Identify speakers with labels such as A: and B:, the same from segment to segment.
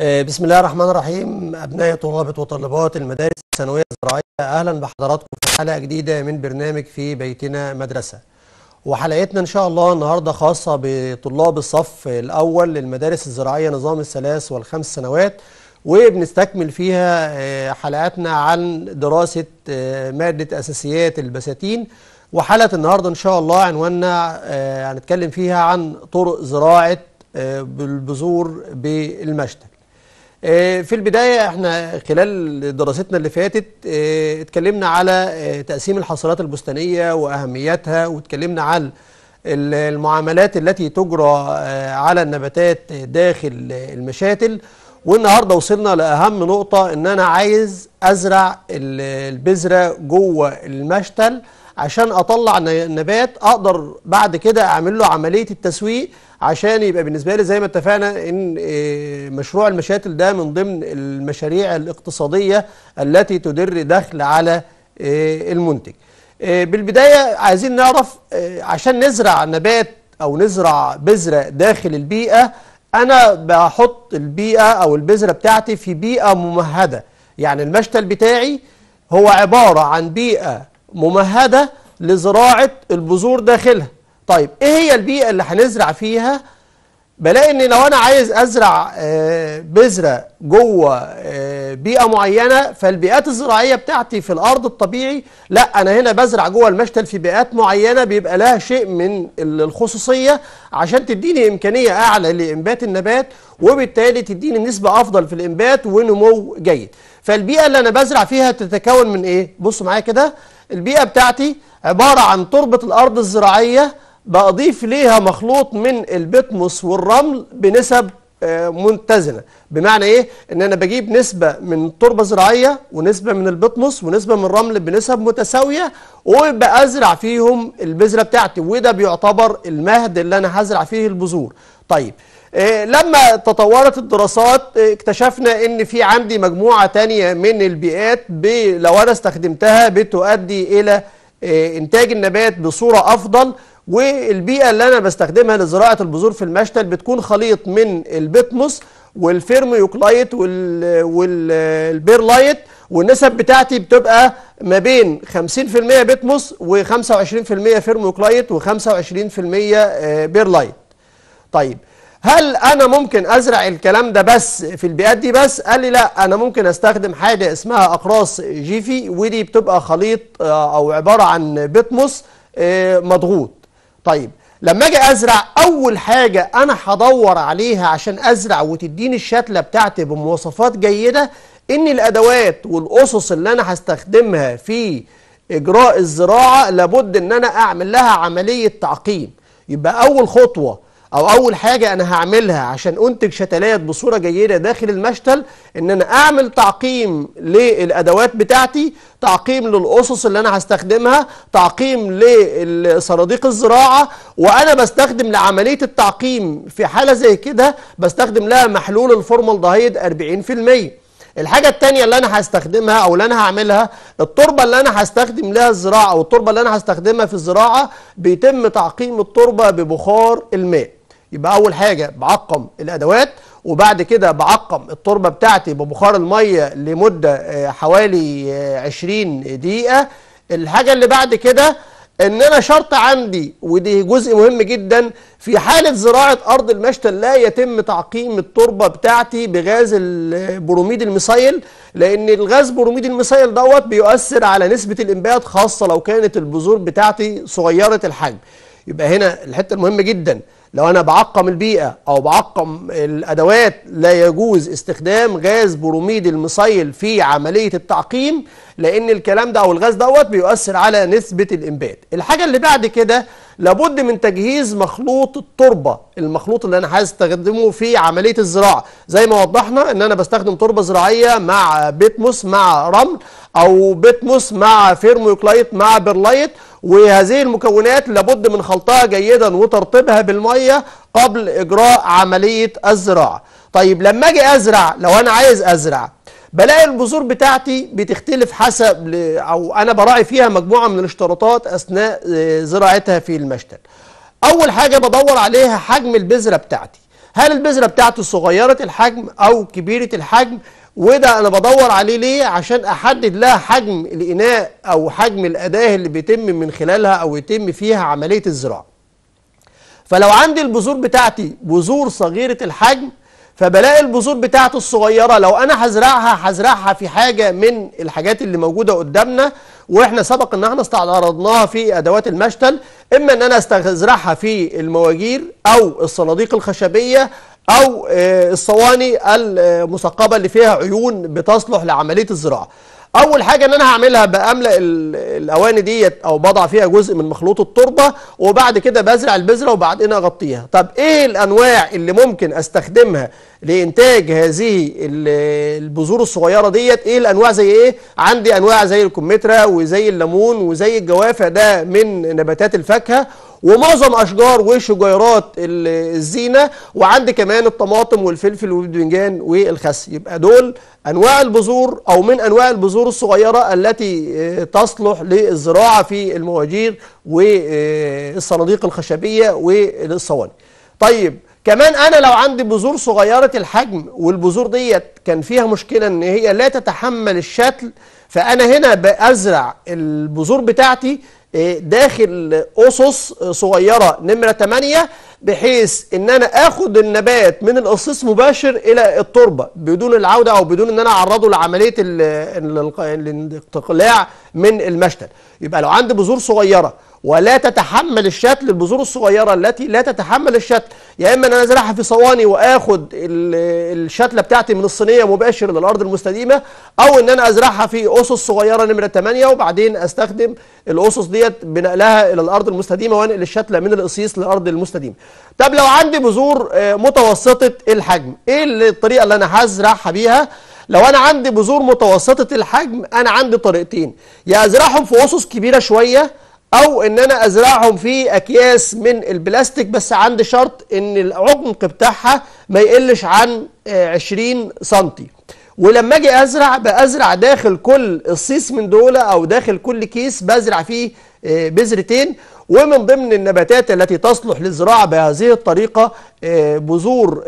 A: آه، بسم الله الرحمن الرحيم أبناء طلاب وطالبات المدارس الثانوية الزراعية أهلا بحضراتكم في حلقة جديدة من برنامج في بيتنا مدرسة وحلقتنا إن شاء الله النهاردة خاصة بطلاب الصف الأول للمدارس الزراعية نظام الثلاث والخمس سنوات وبنستكمل فيها آه، حلقاتنا عن دراسة آه، مادة أساسيات البساتين وحلقة النهاردة إن شاء الله عنواننا هنتكلم فيها عن طرق زراعة البذور بالمشتل آه، في البداية احنا خلال دراستنا اللي فاتت آه، اتكلمنا على آه، تقسيم الحصيلات البستانية وأهميتها واتكلمنا عن المعاملات التي تجرى على النباتات داخل المشاتل والنهاردة وصلنا لأهم نقطة ان انا عايز ازرع البذرة جوه المشتل عشان اطلع نبات اقدر بعد كده اعمل له عمليه التسويق عشان يبقى بالنسبه لي زي ما اتفقنا ان آه، مشروع المشاتل ده من ضمن المشاريع الاقتصاديه التي تدر دخل على آه، المنتج آه، بالبدايه عايزين نعرف عشان نزرع نبات او نزرع بذره داخل البيئه انا بحط البيئه او البذره بتاعتي في بيئه ممهده يعني المشتل بتاعي هو عباره عن بيئه ممهدة لزراعة البذور داخلها طيب ايه هي البيئة اللي هنزرع فيها بلاقي ان لو انا عايز ازرع آه، بذرة جوه آه، بيئة معينة فالبيئات الزراعية بتاعتي في الارض الطبيعي لا انا هنا بزرع جوه المشتل في بيئات معينة بيبقى لها شيء من الخصوصية عشان تديني امكانية اعلى لانبات النبات وبالتالي تديني نسبة افضل في الانبات ونمو جيد فالبيئة اللي انا بزرع فيها تتكون من ايه بصوا معايا كده البيئة بتاعتي عبارة عن تربة الأرض الزراعية بأضيف ليها مخلوط من البتمس والرمل بنسب آه، متزنة بمعنى ايه ان انا بجيب نسبة من تربة زراعية ونسبة من البطمس ونسبة من الرمل بنسب متساوية وبأزرع فيهم البذرة بتاعتي وده بيعتبر المهد اللي انا هزرع فيه البذور طيب إيه، لما تطورت الدراسات إيه، اكتشفنا ان في عندي مجموعة تانية من البيئات لو انا استخدمتها بتؤدي الى إيه، انتاج النبات بصورة افضل والبيئة اللي انا بستخدمها لزراعة البذور في المشتل بتكون خليط من البيتموس والفيرميوكلايت والبيرلايت والنسب بتاعتي بتبقى ما بين 50% بيتموس و25% فيرميوكلايت و25% آه، بيرلايت طيب هل انا ممكن ازرع الكلام ده بس في البيئات دي بس قال لي لا انا ممكن استخدم حاجه اسمها اقراص جيفي ودي بتبقى خليط آه، او عباره عن بيتموس آه، مضغوط طيب لما اجي ازرع اول حاجه انا هدور عليها عشان ازرع وتديني الشتله بتاعتي بمواصفات جيده ان الادوات والاسس اللي انا هستخدمها في اجراء الزراعه لابد ان انا اعمل لها عمليه تعقيم يبقى اول خطوه او اول حاجه انا هعملها عشان انتج شتلات بصوره جيده داخل المشتل ان انا اعمل تعقيم للادوات بتاعتي تعقيم للاسس اللي انا هستخدمها تعقيم لصناديق الزراعه وانا بستخدم لعمليه التعقيم في حاله زي كده بستخدم لها محلول الفورمال الفورمالدهيد 40% الحاجة التانية اللي أنا هستخدمها أو اللي أنا هعملها التربة اللي أنا هستخدم لها الزراعة والتربة اللي أنا هستخدمها في الزراعة بيتم تعقيم التربة ببخار الماء يبقى اول حاجه بعقم الادوات وبعد كده بعقم التربه بتاعتي ببخار الميه لمده آه، حوالي 20 آه، دقيقه الحاجه اللي بعد كده ان انا شرط عندي ودي جزء مهم جدا في حاله زراعه ارض المشتل لا يتم تعقيم التربه بتاعتي بغاز البروميد المسيل لان الغاز بروميد المسيل دوت بيؤثر على نسبه الانبات خاصه لو كانت البذور بتاعتي صغيره الحجم يبقى هنا الحته المهمه جدا لو انا بعقم البيئه او بعقم الادوات لا يجوز استخدام غاز بروميد المصيل في عمليه التعقيم لان الكلام ده او الغاز دوت بيؤثر على نسبه الانبات الحاجه اللي بعد كده لابد من تجهيز مخلوط التربه المخلوط اللي انا هستخدمه في عمليه الزراعه زي ما وضحنا ان انا بستخدم تربه زراعيه مع بيتموس مع رمل او بيتموس مع فيرميوكلايت مع برلايت وهذه المكونات لابد من خلطها جيدا وترطيبها بالميه قبل اجراء عمليه الزراعه طيب لما اجي ازرع لو انا عايز ازرع بلاقي البذور بتاعتي بتختلف حسب او انا براعي فيها مجموعه من الاشتراطات اثناء آه، زراعتها في المشتل اول حاجه بدور عليها حجم البذره بتاعتي هل البذره بتاعتي صغيره الحجم او كبيره الحجم وده انا بدور عليه ليه عشان احدد لها حجم الاناء او حجم الاداه اللي بيتم من خلالها او يتم فيها عمليه الزراعه فلو عندي البذور بتاعتي بذور صغيره الحجم فبلاقي البذور بتاعته الصغيره لو انا هزرعها هزرعها في حاجه من الحاجات اللي موجوده قدامنا واحنا سبق ان احنا استعرضناها في ادوات المشتل اما ان انا استزرعها في المواجير او الصناديق الخشبيه او آه، الصواني المثقبه اللي فيها عيون بتصلح لعمليه الزراعه اول حاجه ان انا هعملها باملا الاواني ديت او بضع فيها جزء من مخلوط التربه وبعد كده بزرع البذره وبعدين اغطيها طب ايه الانواع اللي ممكن استخدمها لانتاج هذه البذور الصغيره ديت ايه الانواع زي ايه عندي انواع زي الكمثرى وزي الليمون وزي الجوافه ده من نباتات الفاكهه ومعظم اشجار وشجيرات الزينه وعندي كمان الطماطم والفلفل والبدنجان والخس يبقى دول انواع البذور او من انواع البذور الصغيره التي آه، تصلح للزراعه في المواجير والصناديق الخشبيه والصواني طيب كمان انا لو عندي بذور صغيره الحجم والبذور ديت كان فيها مشكله ان هي لا تتحمل الشتل فانا هنا بزرع البذور بتاعتي إيه، داخل أسس صغيرة نمرة 8 بحيث ان انا اخد النبات من الاصيص مباشر الى التربه بدون العوده او بدون ان انا اعرضه لعمليه الاقلاع من المشتل يبقى لو عندي بذور صغيره ولا تتحمل الشتل البذور الصغيره التي لا تتحمل الشتل يا اما ان انا ازرعها في صواني واخد الشتله بتاعتي من الصينيه مباشر للارض المستديمه او ان انا ازرعها في اسس صغيره نمره 8 وبعدين استخدم الاسس ديت بنقلها الى الارض المستديمه وانقل الشتله من الاصيص للارض المستديمه طب لو عندي بذور آه، متوسطه الحجم ايه الطريقه اللي انا هزرعها بيها لو انا عندي بذور متوسطه الحجم انا عندي طريقتين يا ازرعهم في اسس كبيره شويه او ان انا ازرعهم في اكياس من البلاستيك بس عندي شرط ان العمق بتاعها ما يقلش عن 20 آه، سنتي ولما اجي ازرع بازرع داخل كل الصيص من دولة او داخل كل كيس بزرع فيه آه، بذرتين ومن ضمن النباتات التي تصلح للزراعة بهذه الطريقة آه، بذور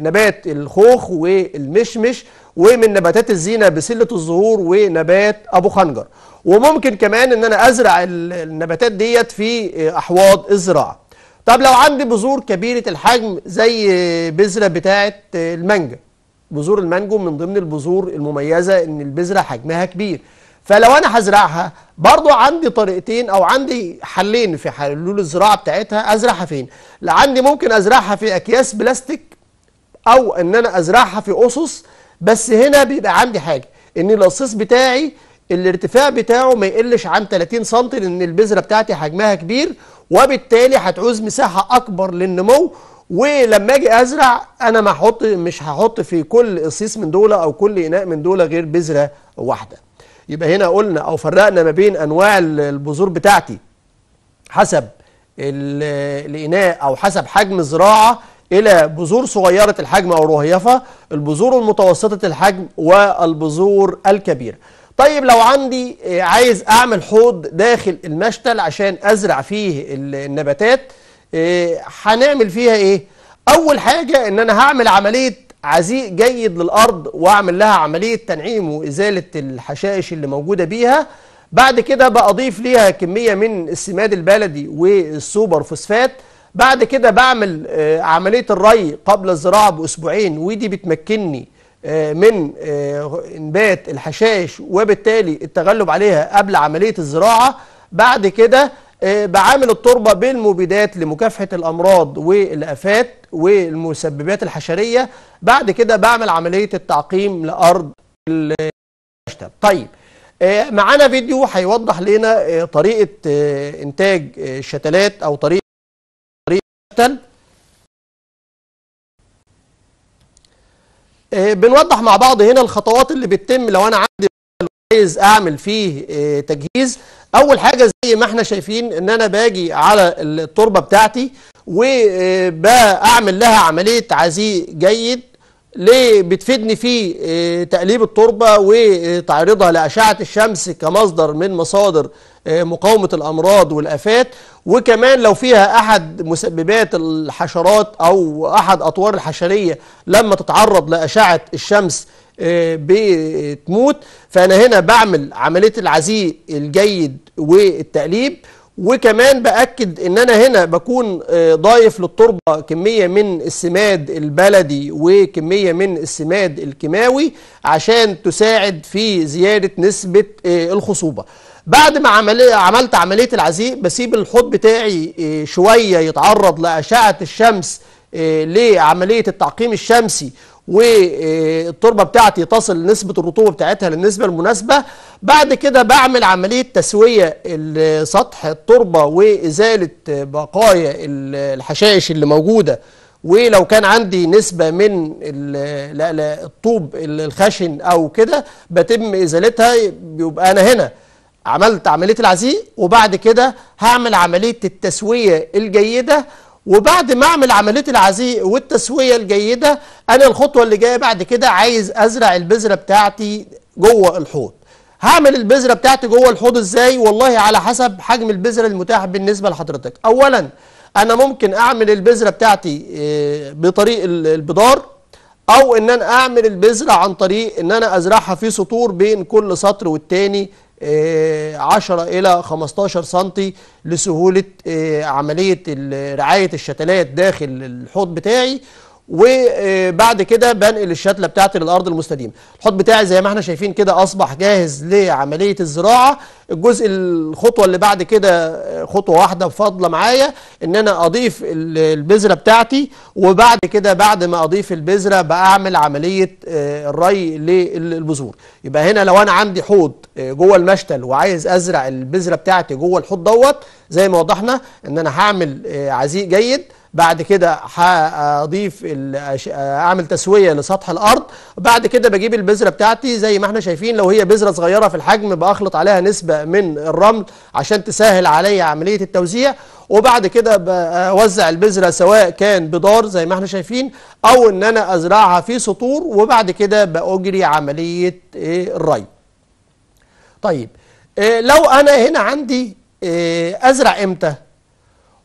A: نبات الخوخ والمشمش ومن نباتات الزينة بسلة الزهور ونبات أبو خنجر وممكن كمان ان انا ازرع النباتات ديت في احواض الزراعه طب لو عندي بذور كبيره الحجم زي بذره بتاعه المانجا بذور المانجو من ضمن البذور المميزه ان البذره حجمها كبير فلو انا هزرعها برضو عندي طريقتين او عندي حلين في حلول الزراعه بتاعتها ازرعها فين لعندي عندي ممكن ازرعها في اكياس بلاستيك او ان انا ازرعها في اسس بس هنا بيبقى عندي حاجه ان القصيص بتاعي الارتفاع بتاعه ما يقلش عن 30 سم لان البذره بتاعتي حجمها كبير وبالتالي هتعوز مساحه اكبر للنمو ولما اجي ازرع انا ما حط مش هحط في كل قصيص من دولة او كل اناء من دولة غير بذره واحده يبقى هنا قلنا او فرقنا ما بين انواع البذور بتاعتي حسب الاناء او حسب حجم الزراعه إلى بذور صغيرة الحجم أو رهيفة البذور المتوسطة الحجم والبذور الكبيرة طيب لو عندي آه، عايز أعمل حوض داخل المشتل عشان أزرع فيه النباتات آه، هنعمل فيها إيه؟ أول حاجة إن أنا هعمل عملية عزيء جيد للأرض وأعمل لها عملية تنعيم وإزالة الحشائش اللي موجودة بيها بعد كده بأضيف ليها كمية من السماد البلدي والسوبر فوسفات بعد كده بعمل آه، عملية الري قبل الزراعة بأسبوعين ودي بتمكنني آه، من آه، انبات الحشائش وبالتالي التغلب عليها قبل عملية الزراعة بعد كده بعامل التربة بالمبيدات لمكافحة الأمراض والآفات والمسببات الحشرية بعد كده بعمل عملية التعقيم لأرض المشتب طيب معانا فيديو هيوضح لنا طريقة إنتاج الشتلات أو طريقة آه، بنوضح مع بعض هنا الخطوات اللي بتتم لو انا عندي عايز اعمل فيه آه، تجهيز اول حاجه زي ما احنا شايفين ان انا باجي على التربه بتاعتي وبعمل لها عمليه عزيق جيد ليه بتفيدني في آه، تقليب التربة وتعريضها لأشعة الشمس كمصدر من مصادر آه، مقاومة الأمراض والآفات وكمان لو فيها أحد مسببات الحشرات أو أحد أطوار الحشرية لما تتعرض لأشعة الشمس آه، بتموت فأنا هنا بعمل عملية العزيء الجيد والتقليب وكمان باكد ان انا هنا بكون آه، ضايف للتربه كميه من السماد البلدي وكميه من السماد الكيماوي عشان تساعد في زياده نسبه آه، الخصوبه بعد ما عملت عمليه العزيق بسيب الحوض بتاعي آه، شويه يتعرض لاشعه الشمس لعمليه التعقيم الشمسي والتربه بتاعتي تصل نسبه الرطوبه بتاعتها للنسبه المناسبه بعد كده بعمل عمليه تسويه سطح التربه وازاله بقايا الحشائش اللي موجوده ولو كان عندي نسبة من الطوب الخشن أو كده بتم إزالتها بيبقى أنا هنا عملت عملية العزيق وبعد كده هعمل عملية التسوية الجيدة وبعد ما اعمل عمليه العزيق والتسويه الجيده انا الخطوه اللي جايه بعد كده عايز ازرع البذره بتاعتي جوه الحوض هعمل البذره بتاعتي جوه الحوض ازاي والله على حسب حجم البذره المتاح بالنسبه لحضرتك اولا انا ممكن اعمل البذره بتاعتي آه، بطريق البدار او ان انا اعمل البذره عن طريق ان انا ازرعها في سطور بين كل سطر والتاني 10 آه، إلى 15 سم لسهولة آه، عملية رعاية الشتلات داخل الحوض بتاعي وبعد كده بنقل الشتله بتاعتي للارض المستديمه الحوض بتاعي زي ما احنا شايفين كده اصبح جاهز لعمليه الزراعه الجزء الخطوه اللي بعد كده خطوه واحده بفضل معايا ان انا اضيف البذره بتاعتي وبعد كده بعد ما اضيف البذره بعمل عمليه آه، الري للبذور يبقى هنا لو انا عندي حوض آه، جوه المشتل وعايز ازرع البذره بتاعتي جوه الحوض دوت زي ما وضحنا ان انا هعمل آه، عزيق جيد بعد كده هضيف اعمل تسويه لسطح الارض بعد كده بجيب البذره بتاعتي زي ما احنا شايفين لو هي بذره صغيره في الحجم باخلط عليها نسبه من الرمل عشان تسهل عليا عمليه التوزيع وبعد كده بوزع البذره سواء كان بدار زي ما احنا شايفين او ان انا ازرعها في سطور وبعد كده باجري عمليه الري طيب إيه، لو انا هنا عندي إيه، ازرع امتى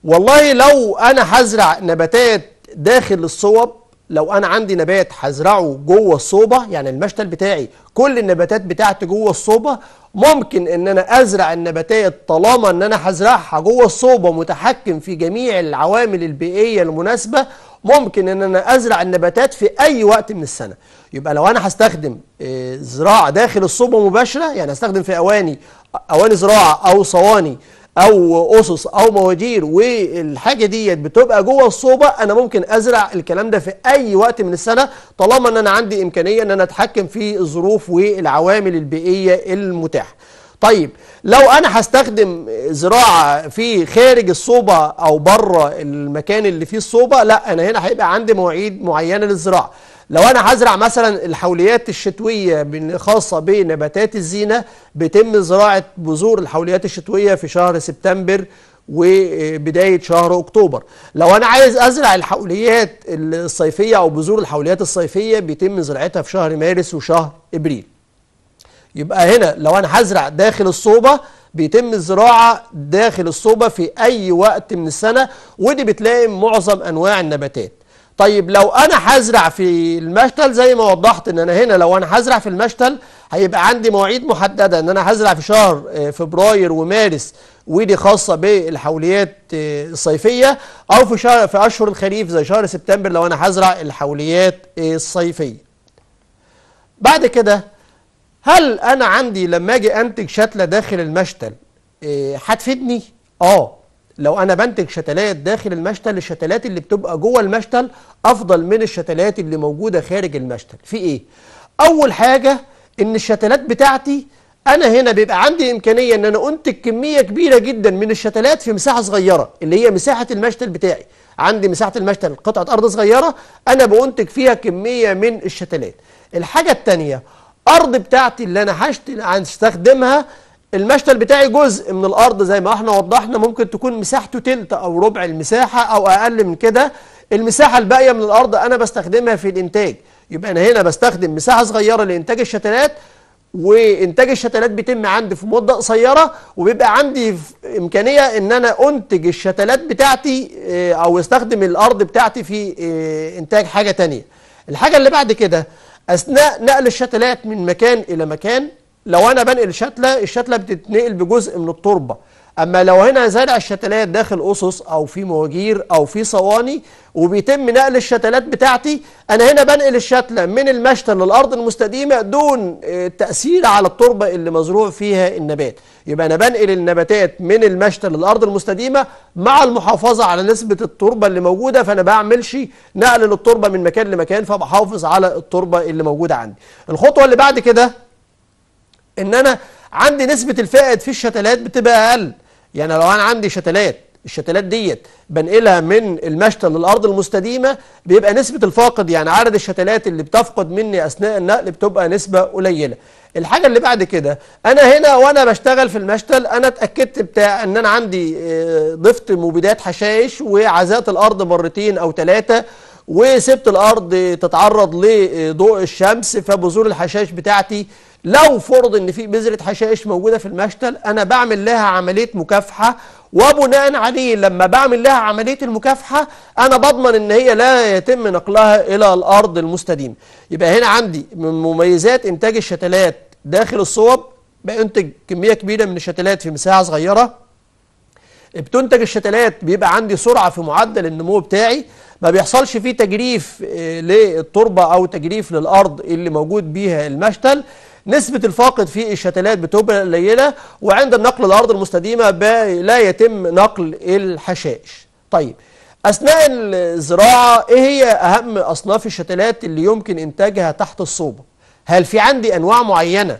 A: والله لو انا هزرع نباتات داخل الصوب لو انا عندي نبات هزرعه جوه الصوبه يعني المشتل بتاعي كل النباتات بتاعتي جوه الصوبه ممكن ان انا ازرع النباتات طالما ان انا هزرعها جوه الصوبه متحكم في جميع العوامل البيئيه المناسبه ممكن ان انا ازرع النباتات في اي وقت من السنه يبقى لو انا هستخدم آه، زراعه داخل الصوبه مباشره يعني هستخدم في اواني اواني زراعه او صواني او اسس او موادير والحاجه ديت بتبقى جوه الصوبه انا ممكن ازرع الكلام ده في اي وقت من السنه طالما ان انا عندي امكانيه ان انا اتحكم في الظروف والعوامل البيئيه المتاحه طيب لو انا هستخدم زراعه في خارج الصوبه او بره المكان اللي فيه الصوبه لا انا هنا هيبقى عندي مواعيد معينه للزراعه لو انا هزرع مثلا الحوليات الشتويه خاصه بنباتات الزينه بيتم زراعه بذور الحوليات الشتويه في شهر سبتمبر وبدايه شهر اكتوبر لو انا عايز ازرع الحوليات الصيفيه او بذور الحوليات الصيفيه بيتم زراعتها في شهر مارس وشهر ابريل يبقى هنا لو انا هزرع داخل الصوبه بيتم الزراعه داخل الصوبه في اي وقت من السنه ودي بتلاقي معظم انواع النباتات طيب لو انا هزرع في المشتل زي ما وضحت ان انا هنا لو انا هزرع في المشتل هيبقى عندي مواعيد محدده ان انا هزرع في شهر آه، فبراير ومارس ودي خاصه بالحوليات آه، الصيفيه او في شهر في اشهر الخريف زي شهر سبتمبر لو انا هزرع الحوليات آه، الصيفيه بعد كده هل انا عندي لما اجي انتج شتله داخل المشتل هتفيدني اه لو انا بنتج شتلات داخل المشتل الشتلات اللي بتبقى جوه المشتل افضل من الشتلات اللي موجوده خارج المشتل في ايه اول حاجه ان الشتلات بتاعتي انا هنا بيبقى عندي امكانيه ان انا انتج كميه كبيره جدا من الشتلات في مساحه صغيره اللي هي مساحه المشتل بتاعي عندي مساحه المشتل قطعه ارض صغيره انا بنتج فيها كميه من الشتلات الحاجه الثانيه ارض بتاعتي اللي انا هشتل استخدمها المشتل بتاعي جزء من الارض زي ما احنا وضحنا ممكن تكون مساحته تلت او ربع المساحه او اقل من كده المساحه الباقيه من الارض انا بستخدمها في الانتاج يبقى انا هنا بستخدم مساحه صغيره لانتاج الشتلات وانتاج الشتلات بيتم عندي في مده قصيره وبيبقى عندي امكانيه ان انا انتج الشتلات بتاعتي آه، او استخدم الارض بتاعتي في آه، انتاج حاجه تانية الحاجه اللي بعد كده اثناء نقل الشتلات من مكان الى مكان لو انا بنقل شتله الشتله بتتنقل بجزء من التربه اما لو هنا زرع الشتلات داخل اسس او في مواجير او في صواني وبيتم نقل الشتلات بتاعتي انا هنا بنقل الشتله من المشتل للارض المستديمه دون آه، تاثير على التربه اللي مزروع فيها النبات يبقى انا بنقل النباتات من المشتل للارض المستديمه مع المحافظه على نسبه التربه اللي موجوده فانا بعملش نقل للتربه من مكان لمكان فبحافظ على التربه اللي موجوده عندي الخطوه اللي بعد كده ان انا عندي نسبه الفائد في الشتلات بتبقى اقل يعني لو انا عندي شتلات الشتلات ديت بنقلها من المشتل للارض المستديمه بيبقى نسبه الفاقد يعني عدد الشتلات اللي بتفقد مني اثناء النقل بتبقى نسبه قليله الحاجه اللي بعد كده انا هنا وانا بشتغل في المشتل انا اتاكدت بتاع ان انا عندي آه، ضفت مبيدات حشائش وعزات الارض مرتين او ثلاثه وسبت الارض تتعرض لضوء الشمس فبذور الحشائش بتاعتي لو فرض ان في بذره حشائش موجوده في المشتل انا بعمل لها عمليه مكافحه وبناء عليه لما بعمل لها عمليه المكافحه انا بضمن ان هي لا يتم نقلها الى الارض المستديمه يبقى هنا عندي من مميزات انتاج الشتلات داخل الصوب بينتج كميه كبيره من الشتلات في مساحه صغيره بتنتج الشتلات بيبقى عندي سرعه في معدل النمو بتاعي ما بيحصلش فيه تجريف آه، للتربه او تجريف للارض اللي موجود بيها المشتل نسبة الفاقد في الشتلات بتبقى قليلة وعند النقل الأرض المستديمة لا يتم نقل الحشائش طيب أثناء الزراعة إيه هي أهم أصناف الشتلات اللي يمكن إنتاجها تحت الصوبة هل في عندي أنواع معينة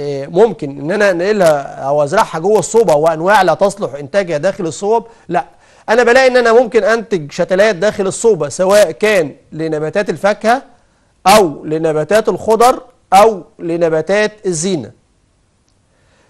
A: آه، ممكن ان انا انقلها او ازرعها جوه الصوبه وانواع لا تصلح انتاجها داخل الصوب لا انا بلاقي ان انا ممكن انتج شتلات داخل الصوبه سواء كان لنباتات الفاكهه او لنباتات الخضر أو لنباتات الزينة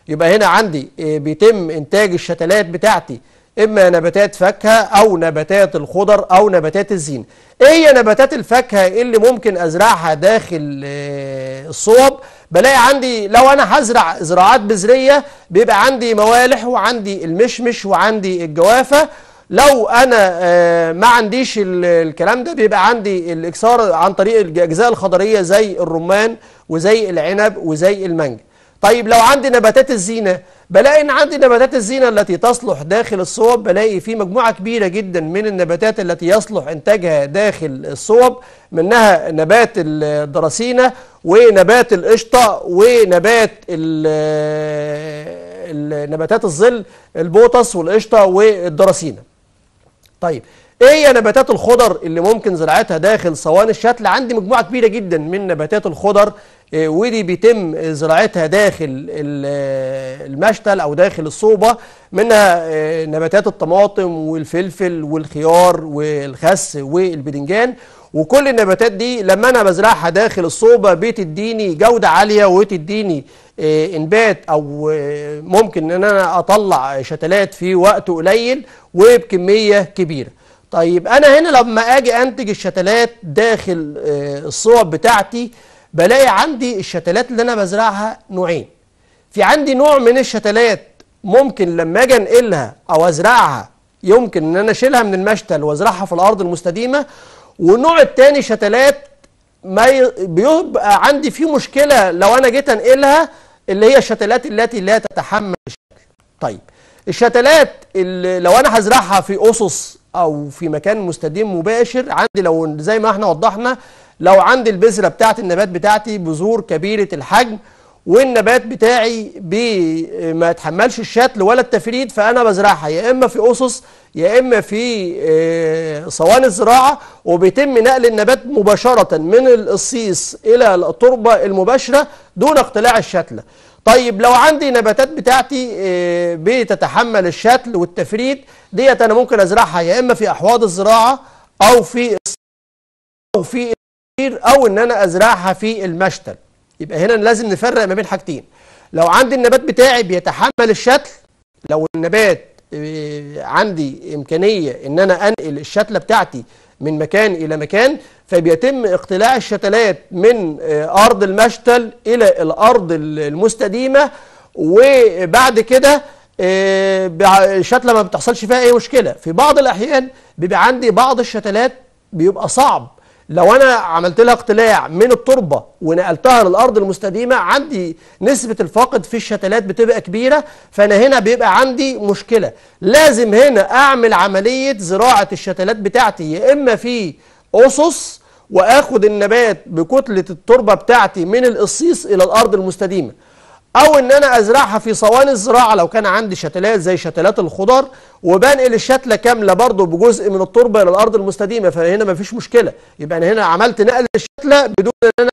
A: يبقى هنا عندي آه، بيتم إنتاج الشتلات بتاعتي إما نباتات فاكهة أو نباتات الخضر أو نباتات الزينة إيه هي نباتات الفاكهة اللي ممكن أزرعها داخل آه، الصوب بلاقي عندي لو أنا هزرع زراعات بذرية بيبقى عندي موالح وعندي المشمش وعندي الجوافة لو انا آه، ما عنديش الكلام ده بيبقى عندي الاكسار عن طريق الاجزاء الخضريه زي الرمان وزي العنب وزي المانجا طيب لو عندي نباتات الزينه بلاقي ان عندي نباتات الزينه التي تصلح داخل الصوب بلاقي في مجموعه كبيره جدا من النباتات التي يصلح انتاجها داخل الصوب منها نبات الدراسينه ونبات القشطه ونبات آه، نباتات الظل البوطس والقشطه والدراسينه طيب ايه هي نباتات الخضر اللي ممكن زراعتها داخل صوان الشتل عندي مجموعه كبيره جدا من نباتات الخضر إيه، ودي بيتم زراعتها داخل المشتل او داخل الصوبه منها إيه، نباتات الطماطم والفلفل والخيار والخس والبدنجان وكل النباتات دي لما انا بزرعها داخل الصوبه بتديني جوده عاليه وتديني آه، انبات او آه، ممكن ان انا اطلع شتلات في وقت قليل وبكميه كبيره طيب انا هنا لما اجي انتج الشتلات داخل آه، الصوب بتاعتي بلاقي عندي الشتلات اللي انا بزرعها نوعين في عندي نوع من الشتلات ممكن لما اجي انقلها او ازرعها يمكن ان انا اشيلها من المشتل وازرعها في الارض المستديمه والنوع الثاني شتلات ما بيبقى عندي فيه مشكله لو انا جيت انقلها اللي هي الشتلات التي لا تتحمل الشكل طيب الشتلات اللي لو انا هزرعها في اسس او في مكان مستديم مباشر عندي لو زي ما احنا وضحنا لو عندي البذره بتاعت النبات بتاعتي بذور كبيره الحجم والنبات بتاعي بي ما يتحملش الشتل ولا التفريد فانا بزرعها يا اما في اسس يا اما في آه، صواني الزراعه وبيتم نقل النبات مباشره من القصيص الى التربه المباشره دون اقتلاع الشتله. طيب لو عندي نباتات بتاعتي آه، بتتحمل الشتل والتفريد ديت انا ممكن ازرعها يا اما في احواض الزراعه او في او في او ان انا ازرعها في المشتل. يبقى هنا لازم نفرق ما بين حاجتين لو عندي النبات بتاعي بيتحمل الشتل لو النبات آه، عندي إمكانية إن أنا أنقل الشتلة بتاعتي من مكان إلى مكان فبيتم اقتلاع الشتلات من آه، أرض المشتل إلى الأرض المستديمة وبعد كده آه، الشتلة ما بتحصلش فيها أي مشكلة في بعض الأحيان بيبقى عندي بعض الشتلات بيبقى صعب لو انا عملت لها اقتلاع من التربه ونقلتها للارض المستديمه عندي نسبه الفاقد في الشتلات بتبقى كبيره فانا هنا بيبقى عندي مشكله لازم هنا اعمل عمليه زراعه الشتلات بتاعتي يا اما في اسس واخد النبات بكتله التربه بتاعتي من القصيص الى الارض المستديمه او ان انا ازرعها في صواني الزراعه لو كان عندي شتلات زي شتلات الخضار وبنقل الشتله كامله برضه بجزء من التربه الى الارض المستديمه فهنا مفيش مشكله يبقى انا هنا عملت نقل الشتله بدون ان انا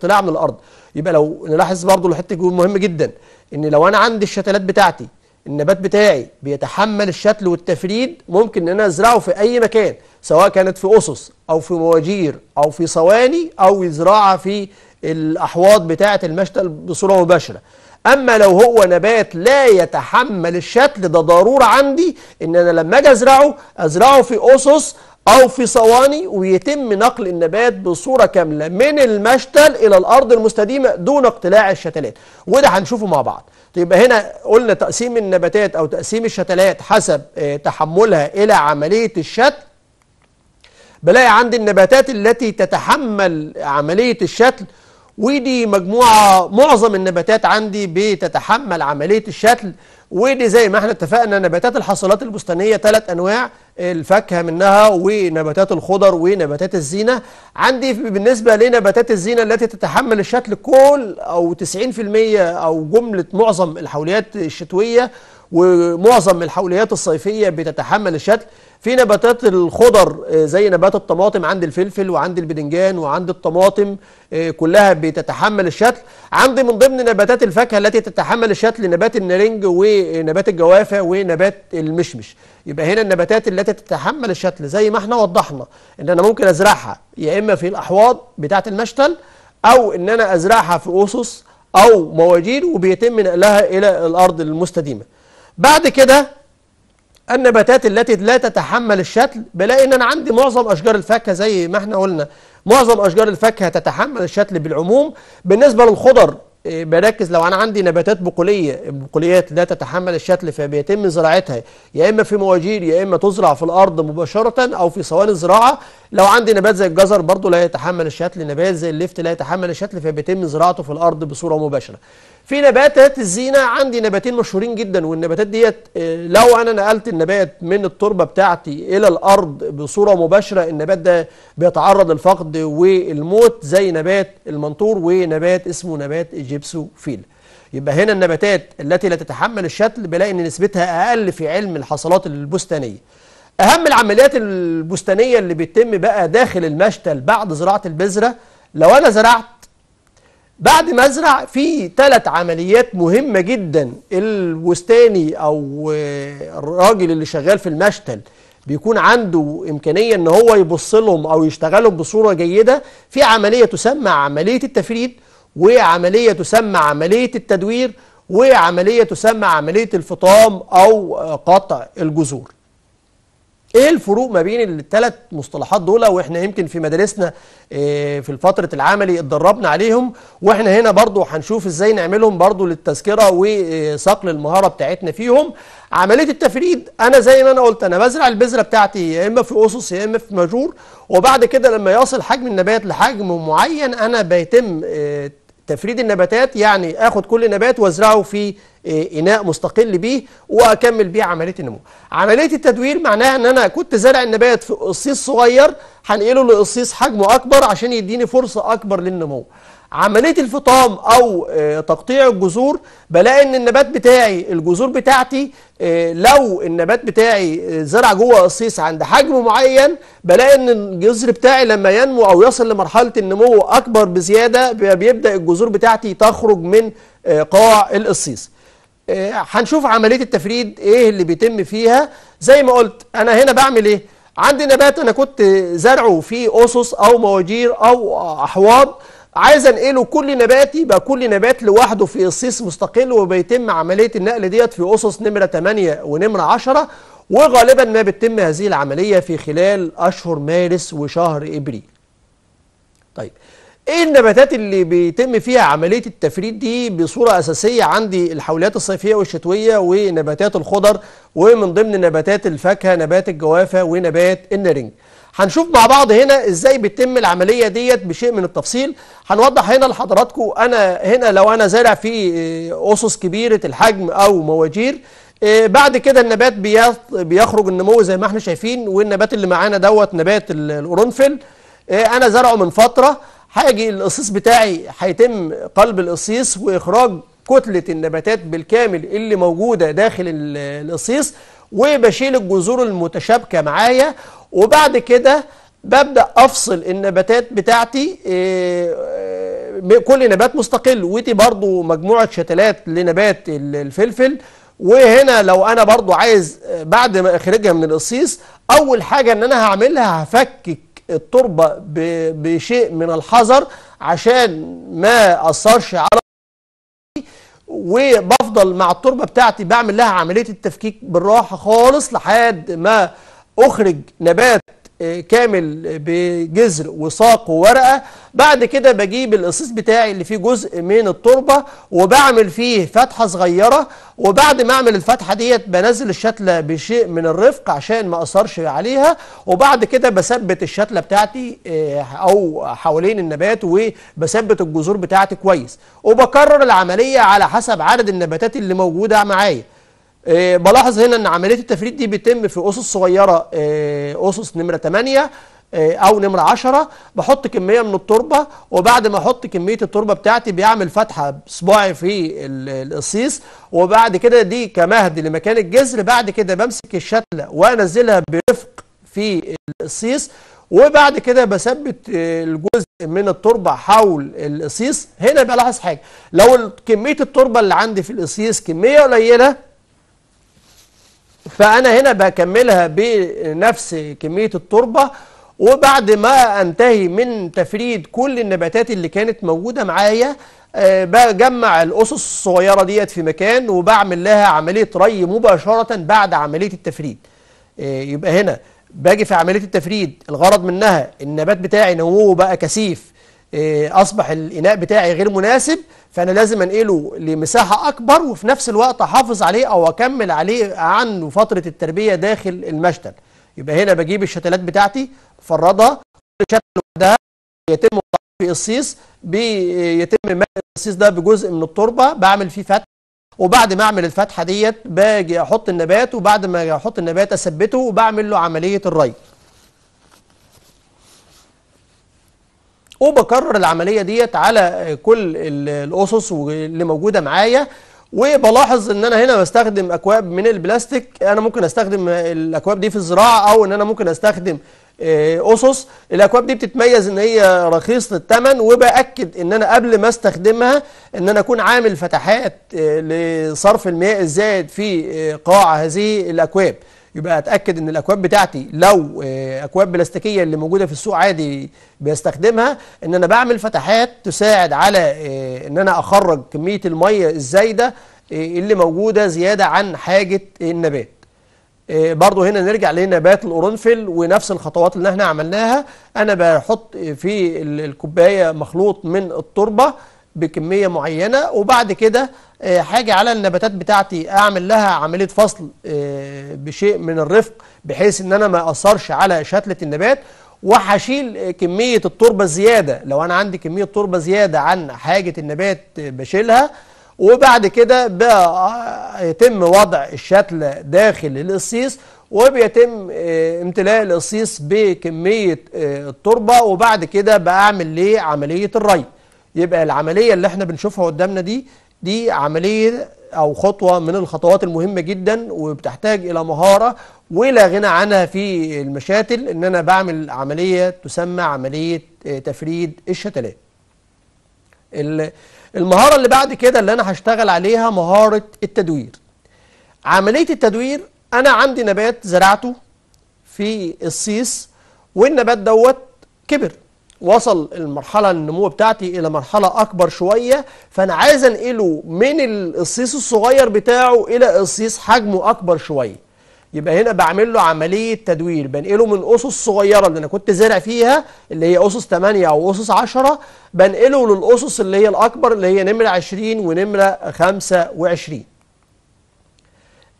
A: طلع من الارض يبقى لو نلاحظ برضه الحته دي مهمه جدا ان لو انا عندي الشتلات بتاعتي النبات بتاعي بيتحمل الشتل والتفريد ممكن ان انا ازرعه في اي مكان سواء كانت في اسس او في مواجير او في صواني او زراعه في الأحواض بتاعة المشتل بصورة مباشرة أما لو هو نبات لا يتحمل الشتل ده ضرورة عندي إن أنا لما أجي أزرعه أزرعه في أسس أو في صواني ويتم نقل النبات بصورة كاملة من المشتل إلى الأرض المستديمة دون اقتلاع الشتلات وده هنشوفه مع بعض طيب هنا قلنا تقسيم النباتات أو تقسيم الشتلات حسب آه، تحملها إلى عملية الشتل بلاقي عندي النباتات التي تتحمل عملية الشتل ودي مجموعة معظم النباتات عندي بتتحمل عملية الشتل ودي زي ما احنا اتفقنا نباتات الحصلات البستانية ثلاث أنواع الفاكهة منها ونباتات الخضر ونباتات الزينة عندي بالنسبة لنباتات الزينة التي تتحمل الشتل كل أو 90% أو جملة معظم الحوليات الشتوية ومعظم الحوليات الصيفية بتتحمل الشتل في نباتات الخضر آه، زي نبات الطماطم عند الفلفل وعند البدنجان وعند الطماطم آه، كلها بتتحمل الشتل عندي من ضمن نباتات الفاكهة التي تتحمل الشتل آه، نبات النرنج ونبات الجوافة ونبات المشمش يبقى هنا النباتات التي تتحمل الشتل زي ما احنا وضحنا ان انا ممكن ازرعها يا اما في الاحواض بتاعة المشتل او ان انا ازرعها في اسس او مواجين وبيتم نقلها الى الارض المستديمه بعد كده النباتات التي لا تتحمل الشتل بلاقي ان انا عندي معظم اشجار الفاكهه زي ما احنا قلنا معظم اشجار الفاكهه تتحمل الشتل بالعموم بالنسبه للخضر إيه، بركز لو انا عندي نباتات بقوليه البقوليات لا تتحمل الشتل فبيتم زراعتها يا اما في مواجير يا اما تزرع في الارض مباشره او في صواني الزراعه لو عندي نبات زي الجزر برضه لا يتحمل الشتل نبات زي الليفت لا يتحمل الشتل فبيتم زراعته في الارض بصوره مباشره في نباتات الزينة عندي نباتين مشهورين جدا والنباتات ديت آه، لو أنا نقلت النبات من التربة بتاعتي إلى الأرض بصورة مباشرة النبات ده بيتعرض للفقد والموت زي نبات المنطور ونبات اسمه نبات الجبسوفيل يبقى هنا النباتات التي لا تتحمل الشتل بلاقي إن نسبتها أقل في علم الحصلات البستانية أهم العمليات البستانية اللي بتتم بقى داخل المشتل بعد زراعة البذرة لو أنا زرعت بعد ما ازرع في ثلاث عمليات مهمة جدا الوستاني او آه، الراجل اللي شغال في المشتل بيكون عنده امكانيه ان هو يبص لهم او يشتغلهم بصوره جيده في عمليه تسمى عمليه التفريد وعمليه تسمى عمليه التدوير وعمليه تسمى عمليه الفطام او آه، قطع الجذور ايه الفروق ما بين الثلاث مصطلحات دول واحنا يمكن في مدارسنا آه، في فترة العملي اتدربنا عليهم واحنا هنا برضو هنشوف ازاي نعملهم برضو للتذكرة وصقل المهارة بتاعتنا فيهم عملية التفريد انا زي ما انا قلت انا بزرع البذرة بتاعتي يا اما في اسس يا اما في ماجور وبعد كده لما يصل حجم النبات لحجم معين انا بيتم آه، تفريد النباتات يعني اخد كل نبات وازرعه في آه، اناء مستقل بيه واكمل بيه عمليه النمو عمليه التدوير معناها ان انا كنت زارع النبات في قصيص صغير هنقله لقصيص حجمه اكبر عشان يديني فرصه اكبر للنمو عملية الفطام أو آه، تقطيع الجذور بلاقي إن النبات بتاعي الجذور بتاعتي آه، لو النبات بتاعي آه، زرع جوه قصيص عند حجم معين بلاقي إن الجذر بتاعي لما ينمو أو يصل لمرحلة النمو أكبر بزيادة بيبدأ الجذور بتاعتي تخرج من قاع القصيص. هنشوف عملية التفريد إيه اللي بيتم فيها زي ما قلت أنا هنا بعمل إيه؟ عندي نبات أنا كنت زرعه في أسس أو مواجير أو أحواض عايز انقله كل نبات يبقى كل نبات لوحده في قصيص مستقل وبيتم عمليه النقل ديت في اسس نمره 8 ونمره 10 وغالبا ما بتتم هذه العمليه في خلال اشهر مارس وشهر ابريل. طيب ايه النباتات اللي بيتم فيها عمليه التفريد دي بصوره اساسيه عندي الحوليات الصيفيه والشتويه ونباتات الخضر ومن ضمن نباتات الفاكهه نبات الجوافه ونبات النارنج. هنشوف مع بعض هنا ازاي بتتم العمليه ديت بشيء من التفصيل هنوضح هنا لحضراتكم انا هنا لو انا زارع في آه، اسس كبيره الحجم او مواجير آه، بعد كده النبات بيخرج النمو زي ما احنا شايفين والنبات اللي معانا دوت نبات القرنفل آه، انا زرعه من فتره هاجي القصيص بتاعي هيتم قلب القصيص واخراج كتله النباتات بالكامل اللي موجوده داخل القصيص وبشيل الجذور المتشابكه معايا وبعد كده ببدا افصل النباتات بتاعتي آه، آه، كل نبات مستقل ودي برضو مجموعه شتلات لنبات الفلفل وهنا لو انا برضو عايز آه، بعد ما اخرجها من القصيص اول حاجه ان انا هعملها هفكك التربه بشيء من الحذر عشان ما اثرش على وبفضل مع التربه بتاعتي بعمل لها عمليه التفكيك بالراحه خالص لحد ما أخرج نبات آه، كامل بجذر وساق وورقة بعد كده بجيب القصيص بتاعي اللي فيه جزء من التربة وبعمل فيه فتحة صغيرة وبعد ما أعمل الفتحة ديت بنزل الشتلة بشيء من الرفق عشان ما أثرش عليها وبعد كده بثبت الشتلة بتاعتي آه، أو حوالين النبات وبثبت الجذور بتاعتي كويس وبكرر العملية على حسب عدد النباتات اللي موجودة معايا آه، بلاحظ هنا ان عمليه التفريد دي بتتم في اسس صغيره آه، اسس نمره 8 آه، او نمره 10 بحط كميه من التربه وبعد ما احط كميه التربه بتاعتي بعمل فتحه بصباعي في القصيص وبعد كده دي كمهد لمكان الجذر بعد كده بمسك الشتله وانزلها برفق في القصيص وبعد كده بثبت الجزء من التربه حول القصيص هنا بلاحظ حاجه لو كميه التربه اللي عندي في القصيص كميه قليله فأنا هنا بكملها بنفس كمية التربة وبعد ما أنتهي من تفريد كل النباتات اللي كانت موجودة معايا آه، بجمع الأسس الصغيرة ديت في مكان وبعمل لها عملية ري مباشرة بعد عملية التفريد آه، يبقى هنا باجي في عملية التفريد الغرض منها النبات بتاعي نموه بقى كثيف آه، اصبح الاناء بتاعي غير مناسب فانا لازم انقله لمساحه اكبر وفي نفس الوقت احافظ عليه او اكمل عليه عنه فتره التربيه داخل المشتل يبقى هنا بجيب الشتلات بتاعتي افردها كل شتل لوحدها يتم في الصيص بيتم ملء الصيص ده بجزء من التربه بعمل فيه فتح وبعد ما اعمل الفتحه ديت باجي احط النبات وبعد ما احط النبات اثبته وبعمل له عمليه الري وبكرر العمليه ديت على كل الاسس اللي موجوده معايا وبلاحظ ان انا هنا بستخدم اكواب من البلاستيك انا ممكن استخدم الاكواب دي في الزراعه او ان انا ممكن استخدم آه، اسس الاكواب دي بتتميز ان هي رخيصه الثمن وباكد ان انا قبل ما استخدمها ان انا اكون عامل فتحات آه، لصرف المياه الزائد في آه، قاع هذه الاكواب يبقى اتاكد ان الاكواب بتاعتي لو آه، اكواب بلاستيكيه اللي موجوده في السوق عادي بيستخدمها ان انا بعمل فتحات تساعد على آه، ان انا اخرج كميه الميه الزايده آه، اللي موجوده زياده عن حاجه النبات برضه هنا نرجع لنبات القرنفل ونفس الخطوات اللي احنا عملناها انا بحط في الكوبايه مخلوط من التربه بكميه معينه وبعد كده آه، حاجة على النباتات بتاعتي أعمل لها عملية فصل آه، بشيء من الرفق بحيث أن أنا ما أثرش على شتلة النبات وهشيل كمية التربة الزيادة لو أنا عندي كمية تربة زيادة عن حاجة النبات بشيلها وبعد كده بيتم آه، وضع الشتلة داخل القصيص وبيتم امتلاء القصيص بكمية التربة وبعد كده بعمل ليه عملية الري يبقى العملية اللي احنا بنشوفها قدامنا دي دي عملية أو خطوة من الخطوات المهمة جدا وبتحتاج إلى مهارة ولا غنى عنها في المشاتل إن أنا بعمل عملية تسمى عملية آه، تفريد الشتلات المهارة اللي بعد كده اللي أنا هشتغل عليها مهارة التدوير عملية التدوير أنا عندي نبات زرعته في الصيص والنبات دوت كبر وصل المرحلة النمو بتاعتي إلى مرحلة أكبر شوية فأنا عايز أنقله من القصيص الصغير بتاعه إلى قصيص حجمه أكبر شوية يبقى هنا بعمل له عملية تدوير بنقله من أسس صغيرة اللي أنا كنت زارع فيها اللي هي أسس 8 أو أسس 10 بنقله للأسس اللي هي الأكبر اللي هي نمرة 20 ونمرة 25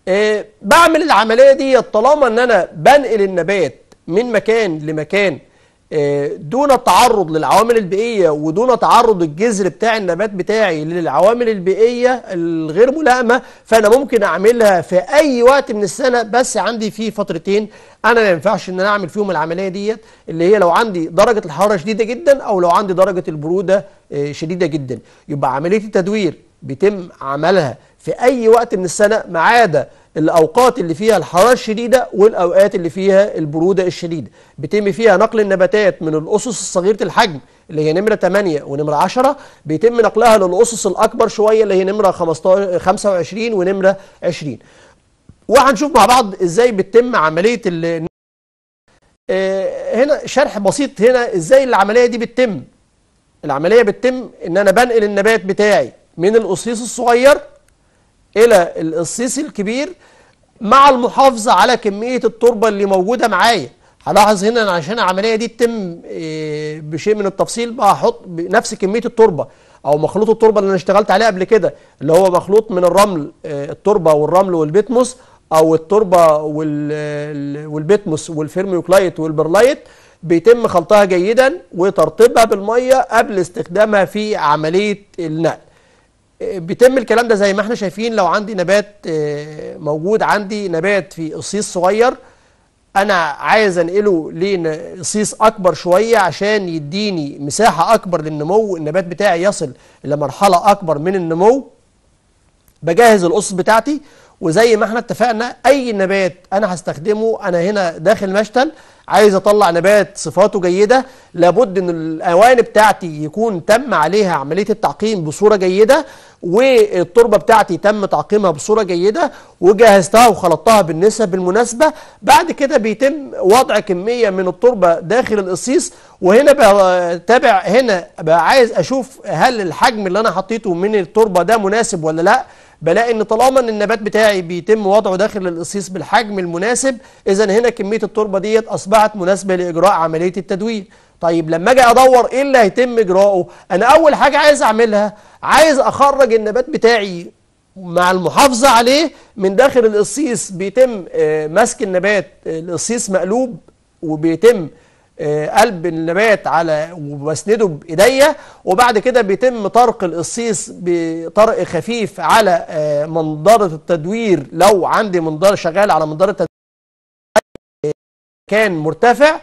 A: آه، بعمل العملية دي طالما إن أنا بنقل النبات من مكان لمكان آه، دون تعرض للعوامل البيئية ودون تعرض الجذر بتاع النبات بتاعي للعوامل البيئية الغير ملائمة فأنا ممكن أعملها في أي وقت من السنة بس عندي في فترتين أنا ما ينفعش إن أنا أعمل فيهم العملية ديت اللي هي لو عندي درجة الحرارة شديدة جدا أو لو عندي درجة البرودة آه، شديدة جدا يبقى عملية التدوير بيتم عملها في أي وقت من السنة ما عدا الأوقات اللي فيها الحرارة الشديدة والأوقات اللي فيها البرودة الشديدة بيتم فيها نقل النباتات من الأسس الصغيرة الحجم اللي هي نمرة 8 ونمرة 10 بيتم نقلها للأسس الأكبر شوية اللي هي نمرة 15 25 ونمرة 20 وهنشوف مع بعض ازاي بتتم عملية ال آه، هنا شرح بسيط هنا ازاي العملية دي بتتم العملية بتتم ان انا بنقل النبات بتاعي من الاسيس الصغير الى القصيص الكبير مع المحافظة على كمية التربة اللي موجودة معايا هلاحظ هنا عشان العملية دي تتم آه، بشيء من التفصيل احط نفس كمية التربة او مخلوط التربة اللي انا اشتغلت عليه قبل كده اللي هو مخلوط من الرمل آه، التربة والرمل والبيتموس او التربة آه، والبيتموس والفيرميوكلايت والبرلايت بيتم خلطها جيدا وترطيبها بالمية قبل استخدامها في عملية النقل بيتم الكلام ده زي ما احنا شايفين لو عندي نبات آه، موجود عندي نبات في قصيص صغير انا عايز انقله لقصيص اكبر شويه عشان يديني مساحه اكبر للنمو النبات بتاعي يصل لمرحله اكبر من النمو بجهز القصص بتاعتي وزي ما احنا اتفقنا اي نبات انا هستخدمه انا هنا داخل مشتل عايز اطلع نبات صفاته جيده لابد ان الاواني بتاعتي يكون تم عليها عمليه التعقيم بصوره جيده والتربه بتاعتي تم تعقيمها بصوره جيده وجهزتها وخلطتها بالنسب المناسبة بعد كده بيتم وضع كميه من التربه داخل القصيص وهنا بتابع هنا بقى عايز اشوف هل الحجم اللي انا حطيته من التربه ده مناسب ولا لا بلاقي ان طالما ان النبات بتاعي بيتم وضعه داخل القصيص بالحجم المناسب اذا هنا كميه التربه ديت اصبحت مناسبه لاجراء عمليه التدوير طيب لما اجي ادور ايه اللي هيتم اجراءه انا اول حاجه عايز اعملها عايز اخرج النبات بتاعي مع المحافظه عليه من داخل القصيص بيتم آه، مسك النبات آه، القصيص مقلوب وبيتم آه، قلب النبات على وبسنده بايديا وبعد كده بيتم طرق القصيص بطرق خفيف على آه، منضره التدوير لو عندي منضار شغال على منظار التدوير كان مرتفع